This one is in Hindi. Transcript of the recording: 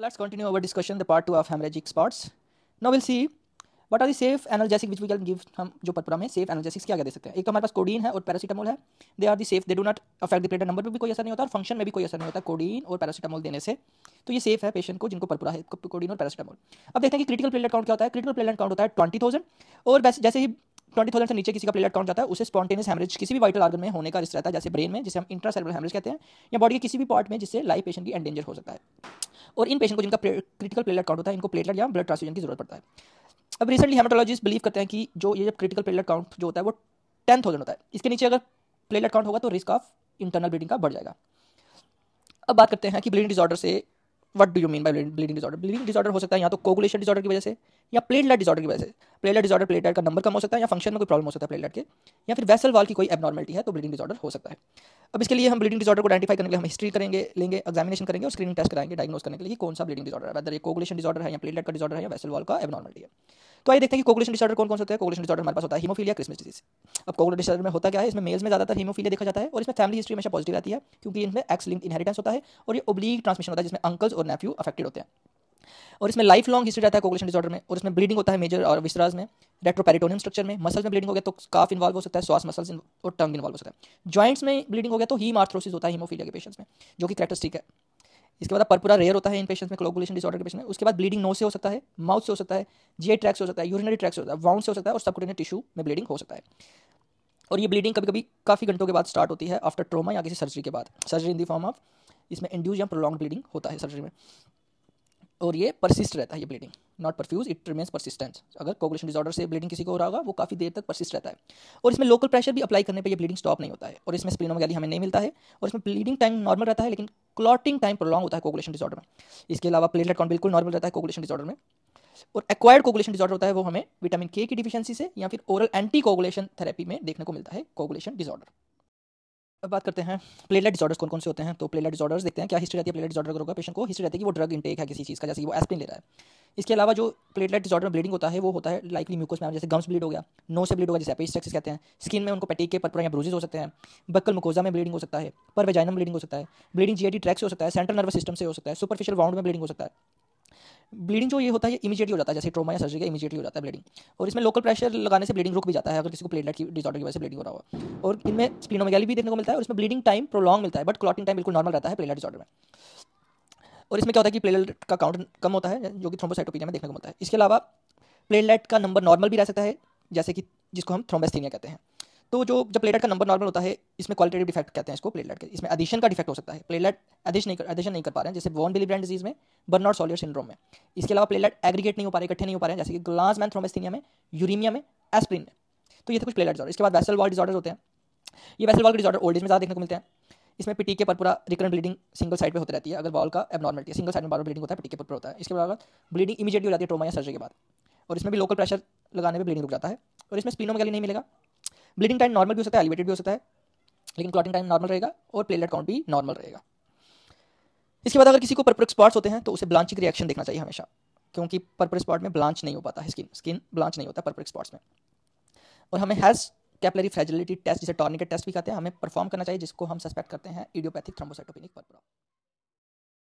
So let's continue our discussion, the part 2 of hemorrhagic spots. Now we'll see what are the safe analgesic which we can give हम जो पतपुरा में सेफ एनालजेसिक्स क्या क्या दे सकते हैं एक तो हमारे पास कोडीन है और पैरासीटामोल है they are the safe they do not affect the platelet number पर भी कोई असर नहीं होता और फंक्शन में भी कोई असर नहीं होता कोडीन और पैरासीटामोल देने से तो ये सेफ है पेशेंट को जिनको पतपुरा है कोडीन और पैरासीटामोल अब देखते हैं कि क्रिटिकल प्लेट काउंट क्या होता है क्रिटिकल प्लेट काउंट होता है ट्वेंटी थाउजेंड और वैसे जैसे ही ट्वेंटी थाउजेंड से नीचे किसी का प्लेट काउंट जाता है उसे स्पॉन्टेनियस हेमरेज किसी भी वाइटल आर्गन में होने का रिस्क रहता है जैसे ब्रेन में जिसे हम इंट्रासेलुलर हेमरेज कहते हैं या बॉडी के किसी भी पार्ट में जिससे लाइफ पेशेंट की एंडेंजर हो सकता है और इन पेशेंट को जिनका क्रिटिकल प्लेटलेट काउंट होता है इनको प्लेटलेट या ब्लड ट्रांसफ्यूजन की जरूरत पड़ता है अब रिसेंटली हेमाटोलॉजिस्ट बिलीव करते हैं कि जो ये जब क्रिटिकल प्लेटलेट काउंट जो होता है वो टेन थाउजेंड होता है इसके नीचे अगर प्लेटलेट काउंट होगा तो रिस्क ऑफ इंटरनल ब्लीडिंग का बढ़ जाएगा अब बात करते हैं कि ब्लीडिंग डिसऑर्डर से what do you mean by bleeding disorder bleeding disorder हो सकता है या तो कोगुलेशन डिसऑर्डर की वजह से या प्लेटलेट डिसऑर्डर की वजह से प्लेटलेट डिसऑर्डर प्लेटलेट का नंबर कम हो सकता है या फंक्शन में कोई प्रॉब्लम हो सकता है प्लेटलेट के या फिर वैसल वाल की कोई एबनॉर्मलिटी है तो ब्लीडिंग डिसऑर्डर हो सकता है अब इसके लिए हम ब्लीडिंग डिसऑर्डर को आइडेंटिफाई करने के लिए हम हिस्ट्री करेंगे लेंगे एग्जामिनेशन करेंगे और स्क्रीनिंग टेस्ट कराएंगे डायग्नोस करने के लिए कौन सा ब्लीडिंग डिसऑर्डर है अदर ये कोगुलेशन डिसऑर्डर है या प्लेटलेट का डिसऑर्डर है या वेसल वाल का एबनॉर्मलिटी है तो आइए देखते हैं कि कोगुलेशन डिसऑर्डर कौन कौन सा होता है कोगुलेशन डिसऑर्डर हमारे पास होता है हीमोफीलिया क्रिसमस डिजीज अब कोगुलेशन डिसऑर्डर में होता क्या है इसमें मेल्स में ज्यादातर हीमोफीलिया देखा जाता है और इसमें फैमिली हिस्ट्री हमेशा पॉजिटिव आती है क्योंकि इनमें एक्स लिंक इनहेरिटेंस होता है और ये ओब्लीग ट्रांसमिशन होता है जिसमें अंकल्स और नेफ्यू अफेक्टेड होते हैं और इसमें लाइफ लॉन्ग हिस्ट्री रहता है कोगुलेशन डिसऑर्डर में और इसमें ब्लीडिंग होता है मेजर और विसराज में रेट्रोपेरिटोनियम स्ट्रक्चर में मसल्स में ब्लीडिंग हो गया तो काफ इन्वॉल्व हो सकता है श्वास मसल्स और टंग इन्वॉल्व हो सकता है जॉइंट्स में ब्लीडिंग हो गया तो हीम आर्थ्रोसिस होता है हीमोफीलिया के पेशेंट्स में जो कि करेक्टरिस्टिक है इसके बाद पर्पुरा रेयर होता है इन पेशेंट्स में क्लोगुलेशन डिसऑर्डर के पेशेंट में उसके बाद ब्लीडिंग नो से हो सकता है माउथ से हो सकता है जी ट्रैक से हो सकता है यूरिनरी ट्रैक से होता है वाउंड से हो सकता है और सबकुटेनियस टिश्यू में ब्लीडिंग हो सकता है और ये ब्लीडिंग कभी कभी काफ़ी घंटों के बाद स्टार्ट होती है आफ्टर ट्रोमा या किसी सर्जरी के बाद surgery in the form of इसमें इंड्यूज या प्रोलॉन्ग ब्लीडिंग होता है सर्जरी में और ये परसिस्ट रहता है ये bleeding not profuse it remains persistence अगर कोगुलेशन डिसऑर्डर से ब्लीडिंग किसी को हो रहा होगा वो काफ़ी देर तक परसिस्ट रहता है और इसमें लोकल प्रेशर भी अप्लाई करने पर यह ब्लीडिंग स्टॉप नहीं होता है और इसमें वगैरह हमें नहीं मिलता है और इसमें ब्लीडिंग टाइम नॉर्मल रहता है लेकिन क्लॉटिंग टाइम प्रोलॉन्ग होता है कोगुलेशन डिसऑर्डर में इसके अलावा प्लेटलेट काउंट बिल्कुल नॉर्मल रहता है कोगुलेशन डिसऑर्डर में और एक्वायर्ड कोगुलेशन डिसऑर्डर होता है वो हमें विटामिन के की डिफिशियंसी से या फिर ओरल एंटी कोगुलेशन थेरेपी में देखने को मिलता है कोगुलेशन डिसऑर्डर अब बात करते हैं प्लेलेट डिसऑर्डर्स कौन कौन से होते हैं तो प्लेलेट डिसऑर्डर्स देखते हैं क्या हिस्ट्री रहती है प्लेलेट डिसऑर्डर रोगा पेशेंट को हिस्ट्री रहती है कि वो ड्रग इंटेक है किसी चीज़ का जैसे वो एस्पिन ले रहा है इसके अलावा जो प्लेटलेट डिसऑर्डर में ब्लीडिंग होता है वो होता है लाइकली म्यूकस में जैसे गम्स ब्लीड हो गया नो से ब्लीड होगा जैसे पेस्ट कहते हैं स्किन में उनको पेटिक के पर्परा या ब्रूजेज हो सकते हैं बक्कल मुकोजा में ब्लीडिंग हो सकता है पर वेजाइनम ब्लीडिंग हो सकता है ब्लीडिंग जी ट्रैक से हो सकता है सेंट्रल नर्वस सिस्टम से हो सकता है सुपरफिशियल वाउंड में ब्लीडिंग हो सकता है ब्लीडिंग जो ये होता है इमीजिएटली हो जाता है जैसे ट्रोमा या सर्जरी का इमीजिएटली हो जाता है ब्लीडिंग और इसमें लोकल प्रेशर लगाने से ब्लीडिंग रुक भी जाता है अगर किसी को प्लेटलेट की डिजॉर्डर की वजह से ब्लीडिंग हो रहा हो और इनमें स्प्लिनोमेगैली भी देखने को मिलता है और इसमें ब्लीडिंग टाइम प्रोलॉन्ग मिलता है बट क्लॉटिंग टाइम बिल्कुल नॉर्मल रहता है प्लेटलेट डिजॉर्डर में और इसमें क्या होता है कि प्लेटलेट का काउंट कम होता है जो कि थ्रोम्बोसाइटोपिनिया में देखने को मिलता है इसके अलावा प्लेटलेट का नंबर नॉर्मल भी रह सकता है जैसे कि जिसको हम थ्रोम्बेस्थीनिया कहते हैं तो जो जब प्लेटलेट का नंबर नॉर्मल होता है इसमें क्वालिटेटिव डिफेक्ट कहते हैं इसको प्लेटलेट के इसमें एडिशन का डिफेक्ट हो सकता है प्लेटलेट एडिश नहीं एडिशन नहीं कर पा रहे हैं जैसे बिली ब्रांड डिजीज में बर्नॉट सॉलियर सिंड्रोम में इसके अलावा प्लेटलेट एग्रीगेट नहीं हो पा रहे इकट्ठे नहीं हो पा रहे हैं जैसे कि ग्लास मैन थ्रोमेस्थीनिया में यूरिमिया में एस्प्रिन में तो ये थे कुछ प्लेटलेट डिजॉर्डर इसके बाद वैसल वॉल डिजॉर्डर होते हैं ये vessel wall disorder old age में ज़्यादा देखने को मिलते हैं इसमें पिटी के पर पूरा रिकरेंट ब्लीडिंग सिंगल साइड पे होती रहती है अगर बॉल का एबनॉर्मलिटी सिंगल साइड में बार ब्लीडिंग होता है पिटी के पर होता है इसके अलावा ब्लीडिंग इमीडिएटली हो जाती है ट्रोमा या सर्जरी के बाद और इसमें भी लोकल प्रेशर लगाने में ब्लीडिंग रुक जाता है और इसमें गली नहीं मिलेगा ब्लीडिंग टाइम नॉर्मल भी हो सकता है एलिवेटेड भी हो सकता है लेकिन क्लॉटिंग टाइम नॉर्मल रहेगा और प्लेटलेट काउंट भी नॉर्मल रहेगा इसके बाद अगर किसी को पर्पल स्पॉट्स होते हैं तो उसे ब्लांचिंग रिएक्शन देखना चाहिए हमेशा क्योंकि पर्पल स्पॉट में ब्लांच नहीं हो पाता है स्किन स्किन ब्लांच नहीं होता पर्पल स्पॉट्स में और हमें हैज़ कैपलरी फ्रेजिलिटी टेस्ट जिसे टॉर्निकेट टेस्ट भी कहते हैं हमें परफॉर्म करना चाहिए जिसको हम सस्पेक्ट करते हैं इडियोपैथिक थ्रोम्बोसाइटोपिनिक पर्परा